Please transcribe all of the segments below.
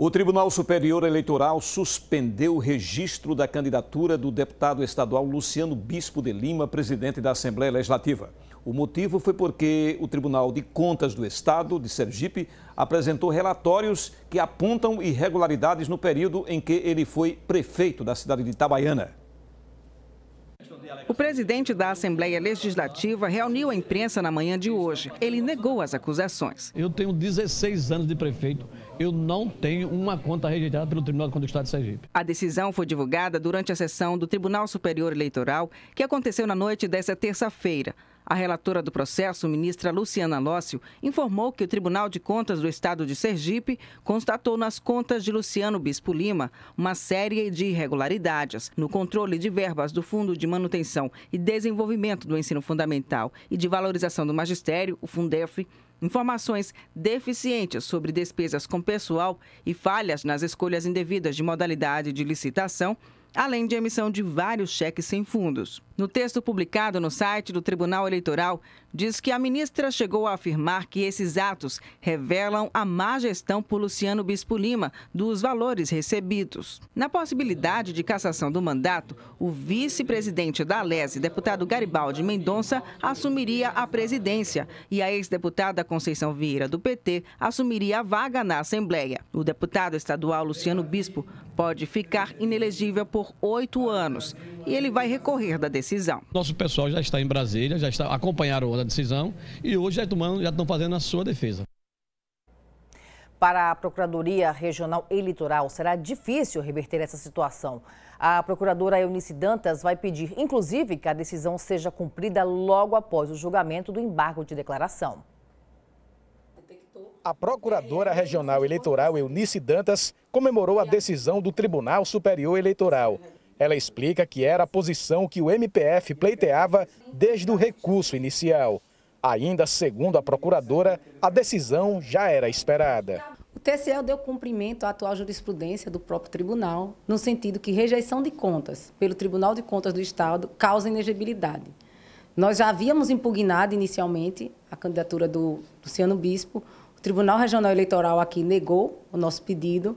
O Tribunal Superior Eleitoral suspendeu o registro da candidatura do deputado estadual Luciano Bispo de Lima, presidente da Assembleia Legislativa. O motivo foi porque o Tribunal de Contas do Estado de Sergipe apresentou relatórios que apontam irregularidades no período em que ele foi prefeito da cidade de Itabaiana. O presidente da Assembleia Legislativa reuniu a imprensa na manhã de hoje. Ele negou as acusações. Eu tenho 16 anos de prefeito. Eu não tenho uma conta rejeitada pelo Tribunal de Conta do Estado de Sergipe. A decisão foi divulgada durante a sessão do Tribunal Superior Eleitoral, que aconteceu na noite desta terça-feira. A relatora do processo, ministra Luciana Lócio, informou que o Tribunal de Contas do Estado de Sergipe constatou nas contas de Luciano Bispo Lima uma série de irregularidades no controle de verbas do Fundo de Manutenção e Desenvolvimento do Ensino Fundamental e de Valorização do Magistério, o Fundef, informações deficientes sobre despesas com pessoal e falhas nas escolhas indevidas de modalidade de licitação além de emissão de vários cheques sem fundos. No texto publicado no site do Tribunal Eleitoral, diz que a ministra chegou a afirmar que esses atos revelam a má gestão por Luciano Bispo Lima dos valores recebidos. Na possibilidade de cassação do mandato, o vice-presidente da Lese, deputado Garibaldi Mendonça, assumiria a presidência e a ex-deputada Conceição Vieira do PT assumiria a vaga na Assembleia. O deputado estadual Luciano Bispo pode ficar inelegível por por oito anos e ele vai recorrer da decisão. Nosso pessoal já está em Brasília, já está acompanharam a decisão e hoje já, tomando, já estão fazendo a sua defesa. Para a Procuradoria Regional Eleitoral, será difícil reverter essa situação. A procuradora Eunice Dantas vai pedir, inclusive, que a decisão seja cumprida logo após o julgamento do embargo de declaração. A procuradora é, é, regional eleitoral Eunice Dantas comemorou a decisão do Tribunal Superior Eleitoral. Né? Ela explica que era a posição que o MPF pleiteava desde o recurso inicial. Ainda segundo a procuradora, a decisão já era esperada. O TCE deu cumprimento à atual jurisprudência do próprio tribunal, no sentido que rejeição de contas pelo Tribunal de Contas do Estado causa inegibilidade. Nós já havíamos impugnado inicialmente a candidatura do Luciano Bispo. O Tribunal Regional Eleitoral aqui negou o nosso pedido.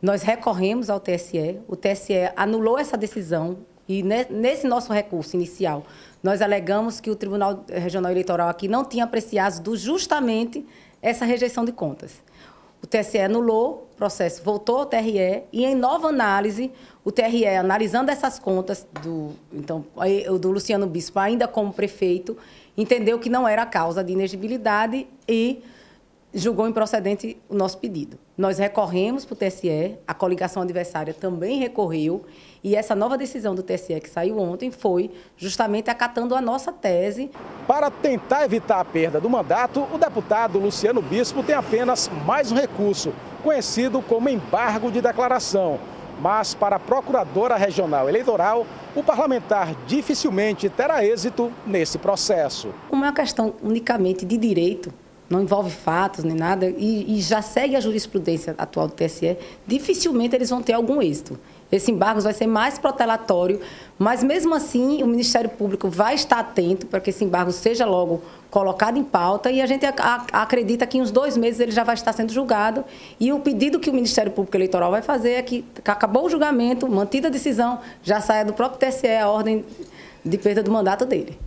Nós recorremos ao TSE. O TSE anulou essa decisão e nesse nosso recurso inicial, nós alegamos que o Tribunal Regional Eleitoral aqui não tinha apreciado justamente essa rejeição de contas. O TSE anulou o processo, voltou ao TRE e em nova análise, o TRE analisando essas contas do então do Luciano Bispo ainda como prefeito, entendeu que não era causa de inegibilidade e julgou improcedente o nosso pedido. Nós recorremos para o TSE, a coligação adversária também recorreu, e essa nova decisão do TSE que saiu ontem foi justamente acatando a nossa tese. Para tentar evitar a perda do mandato, o deputado Luciano Bispo tem apenas mais um recurso, conhecido como embargo de declaração. Mas para a Procuradora Regional Eleitoral, o parlamentar dificilmente terá êxito nesse processo. Como é uma questão unicamente de direito, não envolve fatos nem nada, e, e, já segue a jurisprudência atual do TSE, dificilmente eles vão ter algum êxito. Esse embargo vai ser mais protelatório, mas mesmo assim o Ministério Público vai estar atento para que esse embargo seja logo colocado em pauta e a gente acredita que em uns dois meses ele já vai estar sendo julgado e o pedido que o Ministério Público Eleitoral vai fazer é que acabou o julgamento, mantida a decisão, já saia do próprio TSE a ordem de perda do mandato dele.